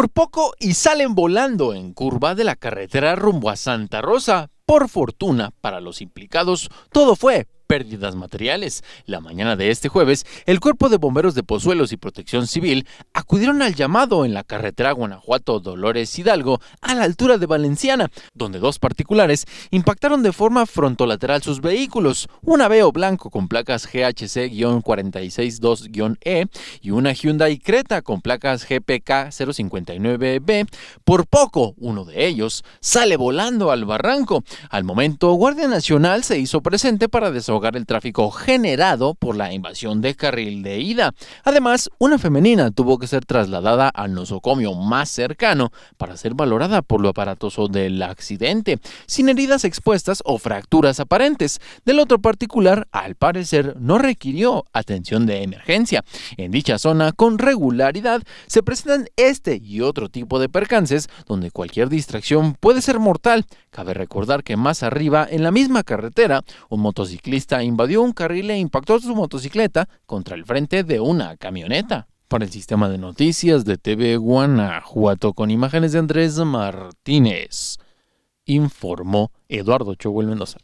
Por poco y salen volando en curva de la carretera rumbo a Santa Rosa. Por fortuna para los implicados, todo fue pérdidas materiales. La mañana de este jueves, el Cuerpo de Bomberos de Pozuelos y Protección Civil acudieron al llamado en la carretera Guanajuato Dolores Hidalgo a la altura de Valenciana, donde dos particulares impactaron de forma frontolateral sus vehículos, un Aveo blanco con placas GHC-462-E y una Hyundai Creta con placas GPK 059B. Por poco, uno de ellos sale volando al barranco. Al momento, Guardia Nacional se hizo presente para desahogar el tráfico generado por la invasión de carril de ida. Además, una femenina tuvo que ser trasladada al nosocomio más cercano para ser valorada por lo aparatoso del accidente, sin heridas expuestas o fracturas aparentes. Del otro particular, al parecer, no requirió atención de emergencia. En dicha zona, con regularidad, se presentan este y otro tipo de percances donde cualquier distracción puede ser mortal. Cabe recordar que más arriba, en la misma carretera, un motociclista invadió un carril e impactó su motocicleta contra el frente de una camioneta. Para el sistema de noticias de TV Guanajuato, con imágenes de Andrés Martínez, informó Eduardo el Mendoza.